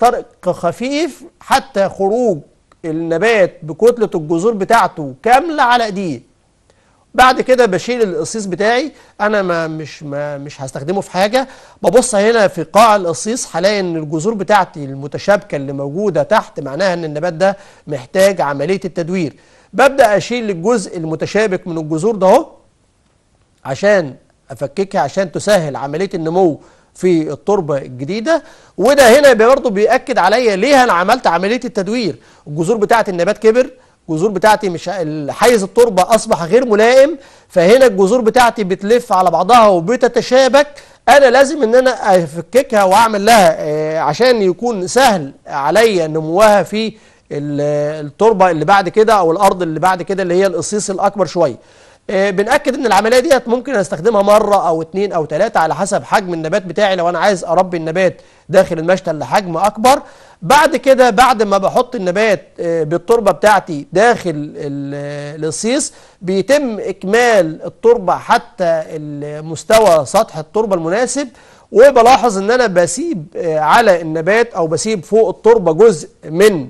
A: طرق خفيف حتى خروج النبات بكتله الجذور بتاعته كامله على ايديه بعد كده بشيل القصيص بتاعي انا ما مش ما مش هستخدمه في حاجه ببص هنا في قاع القصيص هلاقي ان الجذور بتاعتي المتشابكه اللي موجوده تحت معناها ان النبات ده محتاج عمليه التدوير ببدا اشيل الجزء المتشابك من الجذور ده اهو عشان افككها عشان تسهل عمليه النمو في التربه الجديده وده هنا برضه بياكد عليا ليه انا عملت عمليه التدوير الجذور بتاعت النبات كبر الجذور بتاعتي مش حيز التربه اصبح غير ملائم فهنا الجذور بتاعتي بتلف على بعضها وبتتشابك انا لازم ان انا افككها واعمل لها آه، عشان يكون سهل عليا نموها في التربه اللي بعد كده او الارض اللي بعد كده اللي هي القصيص الاكبر شويه آه، بنأكد ان العملية ديت ممكن استخدمها مرة او اتنين او تلاتة على حسب حجم النبات بتاعي لو انا عايز اربي النبات داخل المشتل لحجم اكبر بعد كده بعد ما بحط النبات آه، بالتربة بتاعتي داخل الصيص آه، بيتم اكمال التربة حتى مستوى سطح التربة المناسب وبلاحظ ان انا بسيب على النبات او بسيب فوق التربة جزء من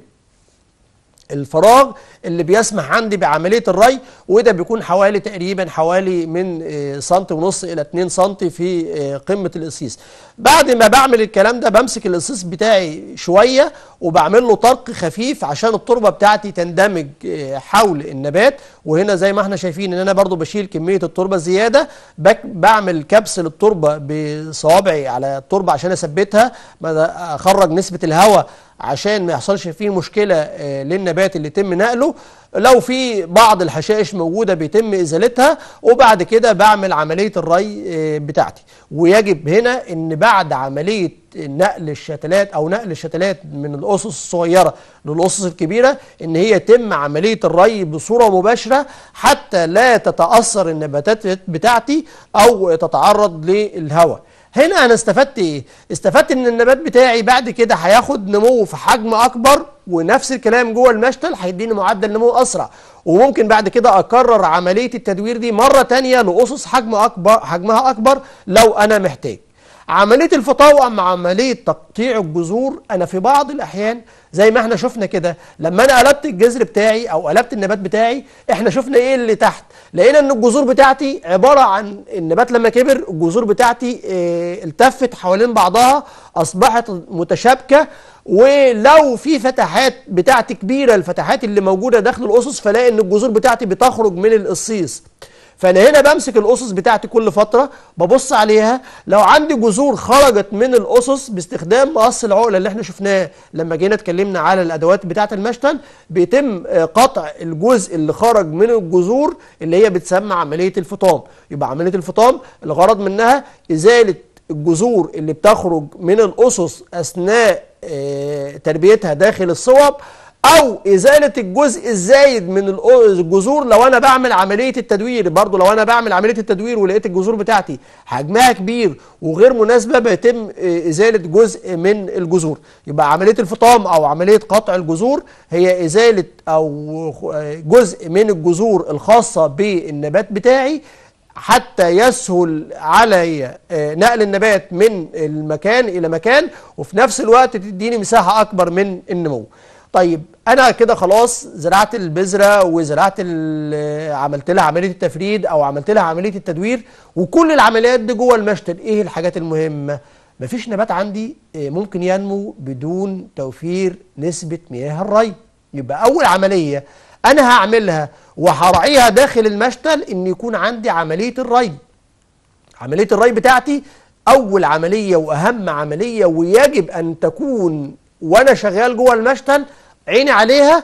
A: الفراغ اللي بيسمح عندي بعمليه الري وده بيكون حوالي تقريبا حوالي من آه، سنتي ونص الى 2 سنتي في آه، قمه الاصيص بعد ما بعمل الكلام ده بمسك الاصيص بتاعي شويه وبعمل له طرق خفيف عشان التربه بتاعتي تندمج آه، حول النبات وهنا زي ما احنا شايفين ان انا برضو بشيل كميه التربه زياده بعمل كبس للتربه بصوابعي على التربه عشان اثبتها اخرج نسبه الهواء عشان ما يحصلش فيه مشكله للنبات اللي يتم نقله لو في بعض الحشائش موجودة بيتم إزالتها وبعد كده بعمل عملية الري آه، بتاعتي ويجب هنا أن بعد عملية نقل الشتلات أو نقل الشتلات من الأسس الصغيرة للأسس الكبيرة أن هي يتم عملية الري بصورة مباشرة حتى لا تتأثر النباتات بتاعتي أو تتعرض للهواء هنا انا استفدت ايه استفدت ان النبات بتاعي بعد كده هياخد نمو في حجم اكبر ونفس الكلام جوه المشتل هيديني معدل نمو اسرع وممكن بعد كده اكرر عمليه التدوير دي مره تانية لاسس حجم اكبر حجمها اكبر لو انا محتاج عملية الفطاوة مع عملية تقطيع الجذور أنا في بعض الأحيان زي ما احنا شفنا كده لما أنا قلبت الجذر بتاعي أو قلبت النبات بتاعي احنا شفنا إيه اللي تحت لقينا إن الجذور بتاعتي عبارة عن النبات لما كبر الجذور بتاعتي اه التفت حوالين بعضها أصبحت متشابكة ولو في فتحات بتاعتي كبيرة الفتحات اللي موجودة داخل الأسس فلاقي إن الجذور بتاعتي بتخرج من القصيص فانا هنا بمسك الاسس بتاعتي كل فتره ببص عليها لو عندي جذور خرجت من الاسس باستخدام مقص العقله اللي احنا شفناه لما جينا اتكلمنا على الادوات بتاعه المشتل بيتم آه، قطع الجزء اللي خرج من الجذور اللي هي بتسمى عمليه الفطام يبقى عمليه الفطام الغرض منها ازاله الجذور اللي بتخرج من الاسس اثناء آه، تربيتها داخل الصوب او ازاله الجزء الزايد من الجذور لو انا بعمل عمليه التدوير برضو لو انا بعمل عمليه التدوير ولقيت الجذور بتاعتي حجمها كبير وغير مناسبه بيتم آه، ازاله جزء من الجذور يبقى عمليه الفطام او عمليه قطع الجذور هي ازاله او آه، جزء من الجذور الخاصه بالنبات بتاعي حتى يسهل علي آه، نقل النبات من المكان الى مكان وفي نفس الوقت تديني مساحه اكبر من النمو طيب انا كده خلاص زرعت البذره وزرعت عملت لها عمليه التفريد او عملت لها عمليه التدوير وكل العمليات دي جوه المشتل ايه الحاجات المهمه مفيش نبات عندي آه، ممكن ينمو بدون توفير نسبه مياه الري يبقى اول عمليه انا هعملها وهراعيها داخل المشتل ان يكون عندي عمليه الري عمليه الري بتاعتي اول عمليه واهم عمليه ويجب ان تكون وانا شغال جوه المشتل عيني عليها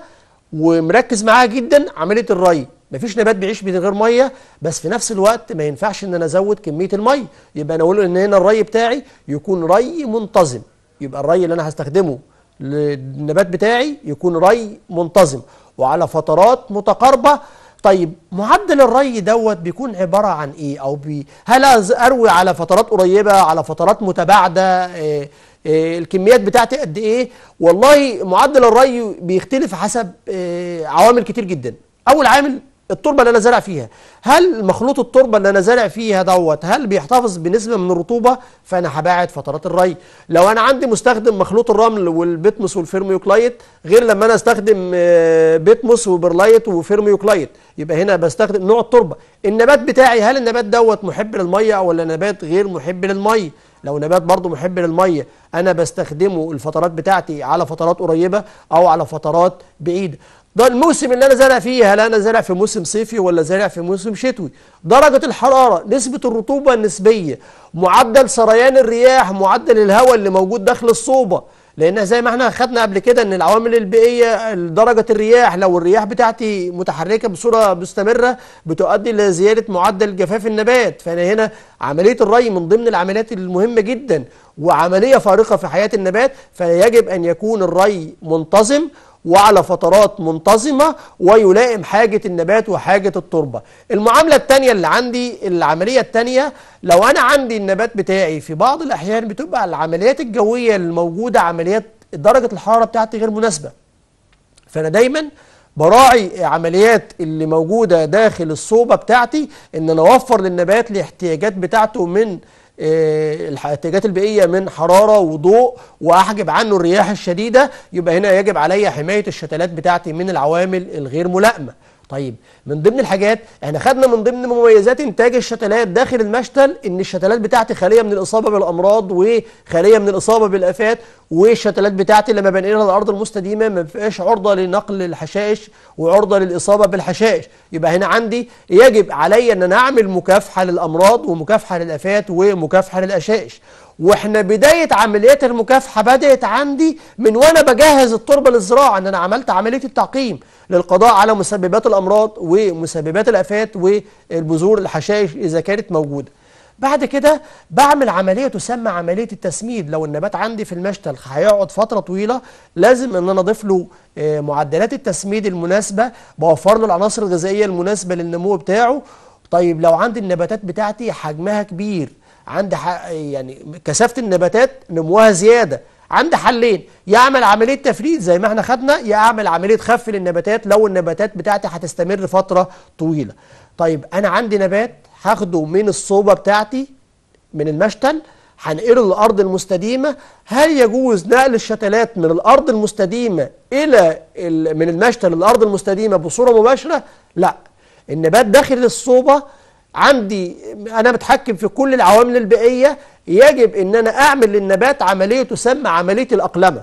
A: ومركز معاها جدا عمليه الري مفيش نبات بيعيش من غير ميه بس في نفس الوقت ما ينفعش ان انا ازود كميه الميه يبقى انا اقول ان هنا الري بتاعي يكون ري منتظم يبقى الري اللي انا هستخدمه للنبات بتاعي يكون ري منتظم وعلى فترات متقاربه طيب معدل الري دوت بيكون عباره عن ايه او بي هل اروي على فترات قريبه على فترات متباعده إيه آه، الكميات بتاعتي قد ايه والله معدل الري بيختلف حسب آه، عوامل كتير جدا اول عامل التربه اللي انا زارع فيها هل مخلوط التربه اللي انا زارع فيها دوت هل بيحتفظ بنسبه من الرطوبه فانا هباعد فترات الري لو انا عندي مستخدم مخلوط الرمل والبيتموس والفيرميوكلايت غير لما انا استخدم آه، بيتموس وبرلايت وفيرميوكلايت يبقى هنا بستخدم نوع التربه النبات بتاعي هل النبات دوت محب للميه ولا نبات غير محب للميه لو نبات برضو محب للميه انا بستخدمه الفترات بتاعتي على فترات قريبه او على فترات بعيده ده الموسم اللي انا زارع فيه هل انا زارع في موسم صيفي ولا زارع في موسم شتوي درجه الحراره نسبه الرطوبه النسبيه معدل سريان الرياح معدل الهواء اللي موجود داخل الصوبه لانها زي ما احنا خدنا قبل كده ان العوامل البيئيه درجه الرياح لو الرياح بتاعتي متحركه بصوره مستمره بتؤدي لزياده معدل جفاف النبات فانا هنا عمليه الري من ضمن العمليات المهمه جدا وعملية فارقة في حياة النبات فيجب أن يكون الري منتظم وعلى فترات منتظمة ويلائم حاجة النبات وحاجة التربة المعاملة التانية اللي عندي العملية التانية لو أنا عندي النبات بتاعي في بعض الأحيان بتبقى العمليات الجوية الموجودة عمليات درجة الحرارة بتاعتي غير مناسبة فأنا دايماً براعي عمليات اللي موجودة داخل الصوبة بتاعتي ان انا اوفر للنبات الاحتياجات بتاعته من إيه، الاحتياجات البيئيه من حراره وضوء واحجب عنه الرياح الشديده يبقى هنا يجب علي حمايه الشتلات بتاعتي من العوامل الغير ملائمه طيب من ضمن الحاجات احنا خدنا من ضمن مميزات انتاج الشتلات داخل المشتل ان الشتلات بتاعتي خاليه من الاصابه بالامراض وخاليه من الاصابه بالافات والشتلات بتاعتي لما بنقلها للارض المستديمه ما بتبقاش عرضه لنقل الحشائش وعرضه للاصابه بالحشائش يبقى هنا عندي يجب علي ان انا اعمل مكافحه للامراض ومكافحه للافات ومكافحه للاشائش واحنا بداية عمليات المكافحة بدأت عندي من وانا بجهز التربة للزراعة ان انا عملت عملية التعقيم للقضاء على مسببات الامراض ومسببات الافات والبذور الحشائش اذا كانت موجودة بعد كده بعمل عملية تسمى عملية التسميد لو النبات عندي في المشتل هيقعد فترة طويلة لازم ان انا اضيف له آه، معدلات التسميد المناسبة بوفر له العناصر الغذائية المناسبة للنمو بتاعه طيب لو عندي النباتات بتاعتي حجمها كبير عندي يعني كثافه النباتات نموها زياده عندي حلين يعمل عمليه تفريد زي ما احنا خدنا يا اعمل عمليه خف للنباتات لو النباتات بتاعتي هتستمر فتره طويله طيب انا عندي نبات هاخده من الصوبه بتاعتي من المشتل هنقله للارض المستديمه هل يجوز نقل الشتلات من الارض المستديمه الى من المشتل للارض المستديمه بصوره مباشره لا النبات داخل الصوبه عندي انا بتحكم في كل العوامل البيئيه يجب ان انا اعمل للنبات عمليه تسمى عمليه الاقلمه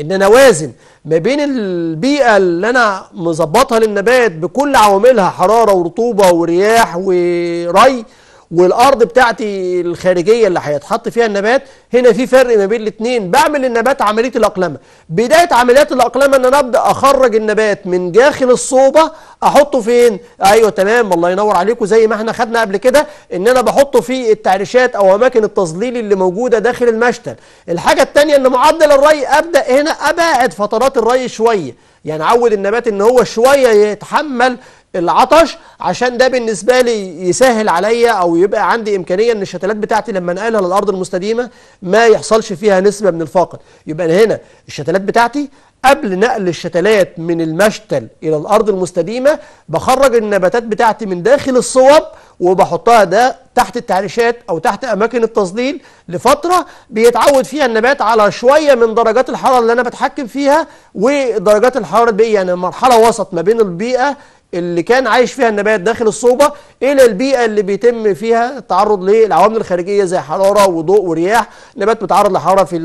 A: ان انا اوازن ما بين البيئه اللي انا مظبطها للنبات بكل عواملها حراره ورطوبه ورياح وري والارض بتاعتي الخارجيه اللي هيتحط فيها النبات هنا في فرق ما بين الاثنين بعمل للنبات عمليه الاقلمه بدايه عمليات الاقلمه ان انا ابدا اخرج النبات من داخل الصوبه احطه فين ايوه تمام الله ينور عليكم زي ما احنا خدنا قبل كده ان انا بحطه في التعريشات او اماكن التظليل اللي موجوده داخل المشتل الحاجه الثانيه ان معدل الري ابدا هنا ابعد فترات الري شويه يعني عود النبات ان هو شويه يتحمل العطش عشان ده بالنسبة لي يسهل عليا أو يبقى عندي إمكانية أن الشتلات بتاعتي لما انقلها للأرض المستديمة ما يحصلش فيها نسبة من الفاقد يبقى هنا الشتلات بتاعتي قبل نقل الشتلات من المشتل إلى الأرض المستديمة بخرج النباتات بتاعتي من داخل الصوب وبحطها ده تحت التعريشات أو تحت أماكن التظليل لفترة بيتعود فيها النبات على شوية من درجات الحرارة اللي أنا بتحكم فيها ودرجات الحرارة البيئية يعني مرحلة وسط ما بين البيئة اللي كان عايش فيها النبات داخل الصوبة إلى البيئة اللي بيتم فيها التعرض للعوامل الخارجية زي حرارة وضوء ورياح نبات بتعرض لحرارة في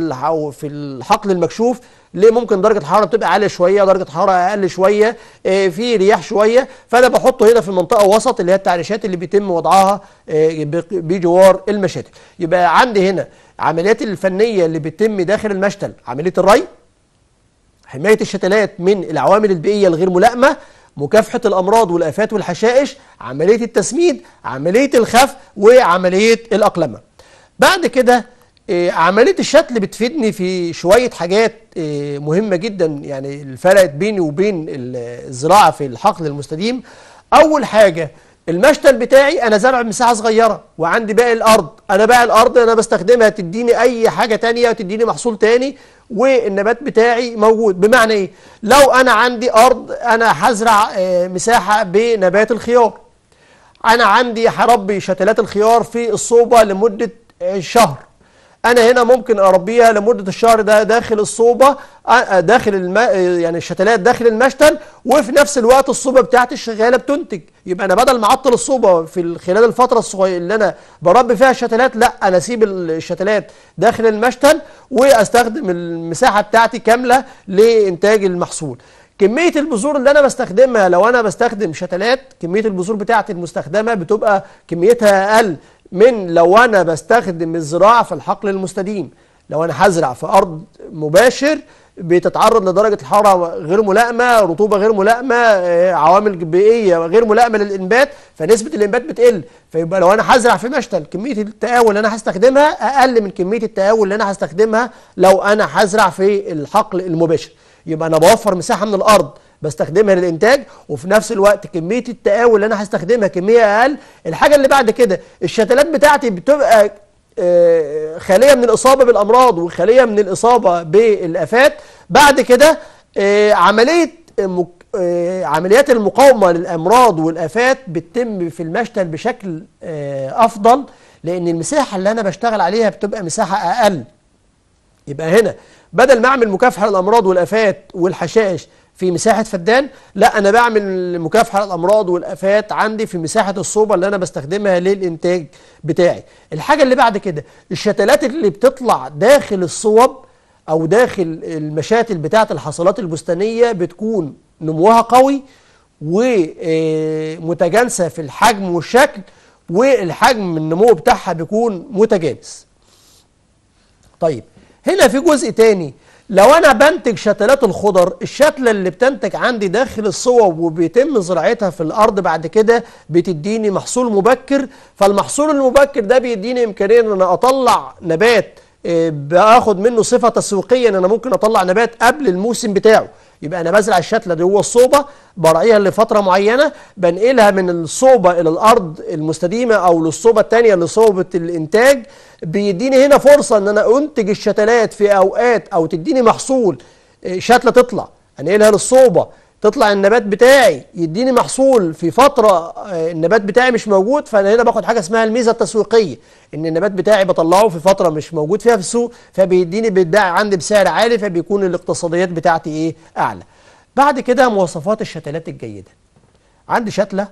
A: في الحقل المكشوف ليه ممكن درجة الحرارة بتبقى عالية شوية درجة حرارة أقل شوية آه، في رياح شوية فأنا بحطه هنا في منطقة وسط اللي هي التعريشات اللي بيتم وضعها آه، بجوار المشاتل يبقى عندي هنا عمليات الفنية اللي بتتم داخل المشتل عملية الري حماية الشتلات من العوامل البيئية الغير ملائمة مكافحة الأمراض والآفات والحشائش عملية التسميد عملية الخف وعملية الأقلمة بعد كده آه، عملية الشتل بتفيدني في شوية حاجات آه، مهمة جدا يعني فرقت بيني وبين الزراعة في الحقل المستديم أول حاجة المشتل بتاعي أنا زرع مساحة صغيرة وعندي باقي الأرض أنا باقي الأرض أنا بستخدمها تديني أي حاجة تانية وتديني محصول تاني والنبات بتاعي موجود بمعنى إيه؟ لو أنا عندي أرض أنا هزرع آه، مساحة بنبات الخيار أنا عندي هربي شتلات الخيار في الصوبة لمدة آه، شهر انا هنا ممكن اربيها لمده الشهر ده داخل الصوبه آه، آه، داخل الماء آه، يعني الشتلات داخل المشتل وفي نفس الوقت الصوبه بتاعتي شغاله بتنتج يبقى انا بدل ما اعطل الصوبه في خلال الفتره الصغيره اللي انا بربي فيها الشتلات لا انا اسيب الشتلات داخل المشتل واستخدم المساحه بتاعتي كامله لانتاج المحصول كمية البذور اللي أنا بستخدمها لو أنا بستخدم شتلات كمية البذور بتاعتي المستخدمة بتبقى كميتها أقل من لو أنا بستخدم الزراعة في الحقل المستديم لو أنا هزرع في أرض مباشر بتتعرض لدرجة الحرارة غير ملائمة رطوبة غير ملائمة آه، عوامل بيئية غير ملائمة للإنبات فنسبة الإنبات بتقل فيبقى لو أنا هزرع في مشتل كمية التقاول اللي أنا هستخدمها أقل من كمية التقاول اللي أنا هستخدمها لو أنا هزرع في الحقل المباشر يبقى أنا بوفر مساحة من الأرض بستخدمها للانتاج وفي نفس الوقت كميه التقاوي اللي انا هستخدمها كميه اقل الحاجه اللي بعد كده الشتلات بتاعتي بتبقى آه، خليه من الاصابه بالامراض وخليه من الاصابه بالافات بعد كده آه، عمليه آه، عمليات المقاومه للامراض والافات بتتم في المشتل بشكل افضل لان المساحه اللي انا بشتغل عليها بتبقى مساحه اقل يبقى هنا بدل ما اعمل مكافحه للامراض والافات والحشائش في مساحة فدان لا أنا بعمل مكافحة للأمراض والآفات عندي في مساحة الصوبة اللي أنا بستخدمها للإنتاج بتاعي الحاجة اللي بعد كده الشتلات اللي بتطلع داخل الصوب أو داخل المشاتل بتاعة الحصلات البستانية بتكون نموها قوي ومتجانسة آه، في الحجم والشكل والحجم النمو بتاعها بيكون متجانس طيب هنا في جزء تاني لو انا بنتج شتلات الخضر الشتلة اللي بتنتج عندي داخل الصوب وبيتم زراعتها في الارض بعد كده بتديني محصول مبكر فالمحصول المبكر ده بيديني امكانية ان انا اطلع نبات آه، باخد منه صفة تسويقية ان انا ممكن اطلع نبات قبل الموسم بتاعه يبقى انا بزرع الشتله دي جوه الصوبه برعيها لفتره معينه بنقلها من الصوبه الى الارض المستديمه او للصوبه الثانيه لصوبه الانتاج بيديني هنا فرصه ان انا انتج الشتلات في اوقات او تديني محصول آه، شتله تطلع انقلها للصوبه تطلع النبات بتاعي يديني محصول في فتره آه، النبات بتاعي مش موجود فانا هنا باخد حاجه اسمها الميزه التسويقيه ان النبات بتاعي بطلعه في فتره مش موجود فيها في السوق فبيديني بيتباع عندي بسعر عالي فبيكون الاقتصاديات بتاعتي ايه اعلى بعد كده مواصفات الشتلات الجيده عندي شتله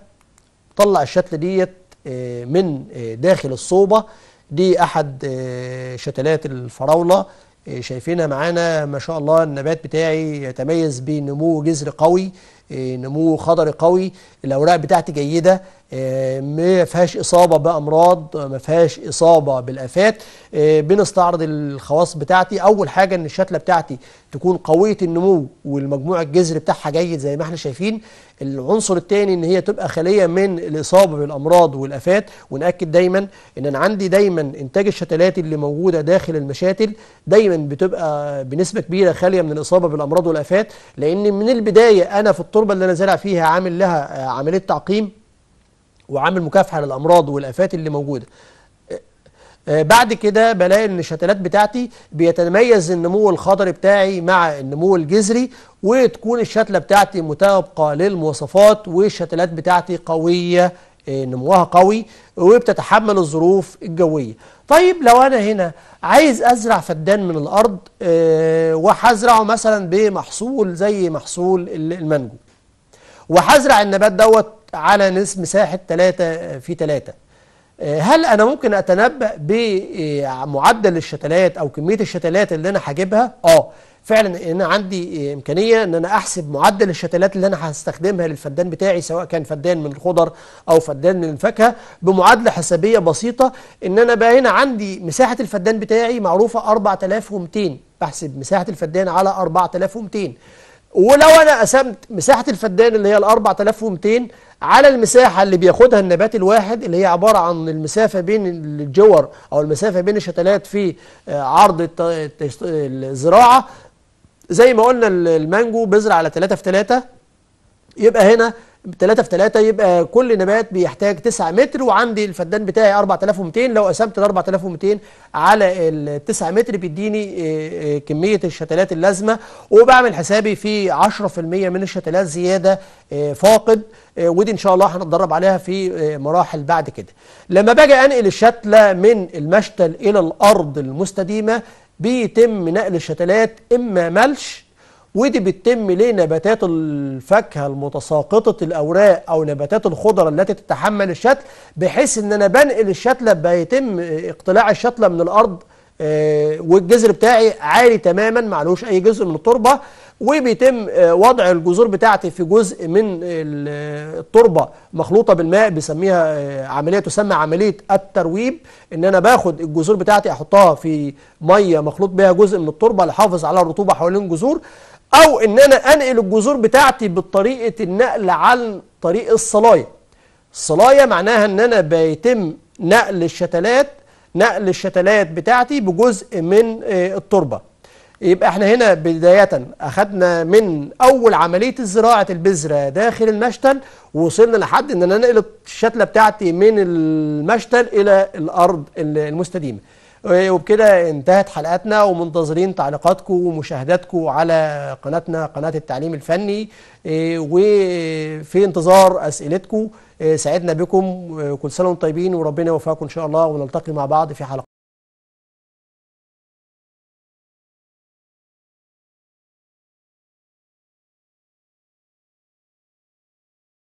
A: طلع الشتله ديت آه، من داخل الصوبه دي أحد آه، شتلات الفراولة آه، شايفينها معانا ما شاء الله النبات بتاعي يتميز بنمو جذر قوي آه، نمو خضري قوي الأوراق بتاعتي جيدة آه، ما فيهاش اصابه بامراض ما فيهاش اصابه بالافات آه، بنستعرض الخواص بتاعتي اول حاجه ان الشتله بتاعتي تكون قويه النمو والمجموع الجذر بتاعها جيد زي ما احنا شايفين العنصر الثاني ان هي تبقى خاليه من الاصابه بالامراض والافات وناكد دايما ان انا عندي دايما انتاج الشتلات اللي موجوده داخل المشاتل دايما بتبقى بنسبه كبيره خاليه من الاصابه بالامراض والافات لان من البدايه انا في التربه اللي انا زارع فيها عامل لها آه، عمليه تعقيم وعامل مكافحه للامراض والافات اللي موجوده آه، آه، بعد كده بلاقي ان الشتلات بتاعتي بيتميز النمو الخضري بتاعي مع النمو الجذري وتكون الشتله بتاعتي مطابقه للمواصفات والشتلات بتاعتي قويه آه، نموها قوي وبتتحمل الظروف الجويه طيب لو انا هنا عايز ازرع فدان من الارض وهزرعه مثلا بمحصول زي محصول المانجو وهزرع النبات دوت على نصف مساحة 3 آه، في 3 آه، هل أنا ممكن أتنبأ بمعدل الشتلات أو كمية الشتلات اللي أنا هجيبها؟ آه فعلا أنا عندي آه، إمكانية إن أنا أحسب معدل الشتلات اللي أنا هستخدمها للفدان بتاعي سواء كان فدان من الخضر أو فدان من الفاكهة بمعادلة حسابية بسيطة إن أنا بقى هنا عندي مساحة الفدان بتاعي معروفة 4200 بحسب مساحة الفدان على 4200 ولو انا قسمت مساحه الفدان اللي هي ال 4200 على المساحه اللي بياخدها النبات الواحد اللي هي عباره عن المسافه بين الجور او المسافه بين الشتلات في آه، عرض الزراعه زي ما قلنا المانجو بذره على 3 في 3 يبقى هنا 3 في 3 يبقى كل نبات بيحتاج 9 متر وعندي الفدان بتاعي 4200 لو قسمت ال 4200 على ال 9 متر بيديني آه، آه، كميه الشتلات اللازمه وبعمل حسابي في 10% من الشتلات زياده آه، فاقد ودي ان شاء الله هنتدرب عليها في مراحل بعد كده لما باجي انقل الشتله من المشتل الى الارض المستديمه بيتم نقل الشتلات اما ملش ودي بتتم لنباتات الفاكهة المتساقطة الأوراق أو نباتات الخضرة التي تتحمل الشتل بحيث إن أنا بنقل الشتلة بيتم اقتلاع الشتلة من الأرض آه، والجذر بتاعي عالي تماما معلوش أي جزء من التربة وبيتم آه، وضع الجذور بتاعتي في جزء من آه، التربة مخلوطة بالماء بسميها عملية تسمى عملية الترويب إن أنا باخد الجذور بتاعتي أحطها في مية مخلوط بها جزء من التربة لحافظ على الرطوبة حوالين الجذور او ان انا انقل الجذور بتاعتي بطريقه النقل عن طريق الصلايه الصلايه معناها ان انا بيتم نقل الشتلات نقل الشتلات بتاعتي بجزء من آه، التربه يبقى احنا هنا بداية اخدنا من اول عملية الزراعة البذرة داخل المشتل ووصلنا لحد ان انا انقل الشتلة بتاعتي من المشتل الى الارض المستديمة إيه، وبكده انتهت حلقتنا ومنتظرين تعليقاتكم ومشاهداتكم على قناتنا قناة التعليم الفني إيه، وفي انتظار أسئلتكم إيه، سعدنا بكم كل سنة وانتم طيبين وربنا يوفقكم إن شاء الله ونلتقي مع بعض في حلقة